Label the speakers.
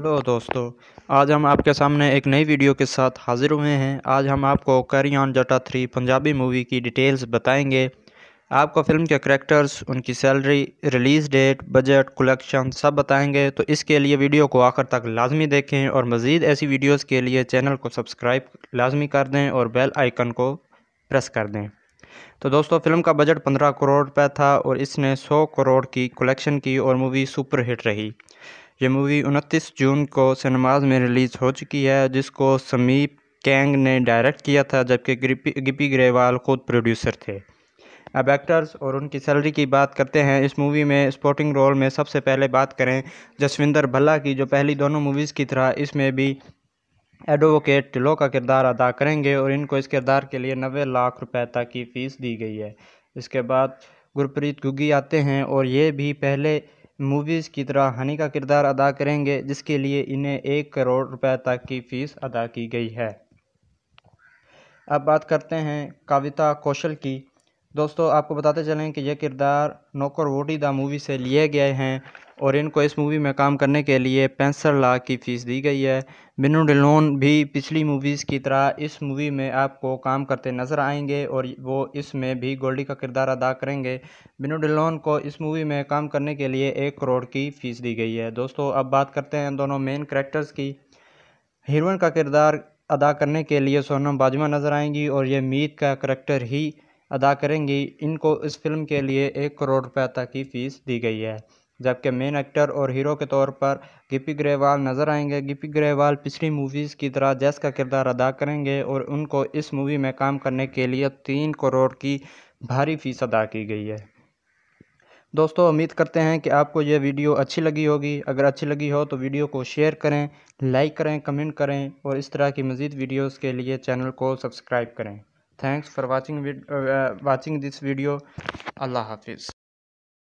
Speaker 1: hello दोस्तों आज हम आपके सामने एक नई वीडियो के साथ हाजिर हुए हैं आज हम आपको carry on Jatta three Punjabi movie की डिटेल्स बताएंगे आपको फिल्म के करेक्टर्स उनकी salary release date budget collection सब बताएंगे तो इसके लिए वीडियो को आखिर तक लाजमी देखें और मज़ीद ऐसी वीडियोस के लिए चैनल को सब्सक्राइब लाजमी कर दें और बेल आइकन को प्रेस कर दें तो दोस्तों फिल्म का बजट पंद्रह करोड़ रुपये था और इसने सौ करोड़ की कलेक्शन की और मूवी सुपर हिट रही ये मूवी उनतीस जून को सिनेमाज में रिलीज़ हो चुकी है जिसको समीप कैंग ने डायरेक्ट किया था जबकि गिपी ग्रेवाल खुद प्रोड्यूसर थे अब एक्टर्स और उनकी सैलरी की बात करते हैं इस मूवी में स्पोर्टिंग रोल में सबसे पहले बात करें जसविंदर भल्ला की जो पहली दोनों मूवीज़ की तरह इसमें भी एडवोकेट टिलो का किरदार अदा करेंगे और इनको इस किरदार के लिए नबे लाख रुपए तक की फ़ीस दी गई है इसके बाद गुरप्रीत गुग्गी आते हैं और ये भी पहले मूवीज़ की तरह हनी का किरदार अदा करेंगे जिसके लिए इन्हें एक करोड़ रुपए तक की फ़ीस अदा की गई है अब बात करते हैं कविता कौशल की दोस्तों आपको बताते चलें कि यह किरदार नौकर वोटी द मूवी से लिए गए हैं और इनको इस मूवी में काम करने के लिए पैंसठ लाख की फ़ीस दी गई है बिनू डिलोन भी पिछली मूवीज़ की तरह इस मूवी में आपको काम करते नज़र आएंगे और वो इसमें भी गोल्डी का किरदार अदा करेंगे बिनू डिलोन को इस मूवी में काम करने के लिए एक करोड़ की फ़ीस दी गई है दोस्तों अब बात करते हैं दोनों मेन करेक्टर्स की हीरोइन का किरदार अदा करने के लिए सोनम बाजवा नज़र आएंगी और ये मीत का करेक्टर ही अदा करेंगी इनको इस फिल्म के लिए एक करोड़ रुपये तक की फ़ीस दी गई है जबकि मेन एक्टर और हीरो के तौर पर गिपी ग्रेवाल नज़र आएंगे गिपी ग्रेवाल पिछली मूवीज़ की तरह जैस का किरदार अदा करेंगे और उनको इस मूवी में काम करने के लिए तीन करोड़ की भारी फीस अदा की गई है दोस्तों उम्मीद करते हैं कि आपको यह वीडियो अच्छी लगी होगी अगर अच्छी लगी हो तो वीडियो को शेयर करें लाइक करें कमेंट करें और इस तरह की मज़ीद वीडियोज़ के लिए चैनल को सब्सक्राइब करें thanks for watching watching this video अल्लाह हाफिज़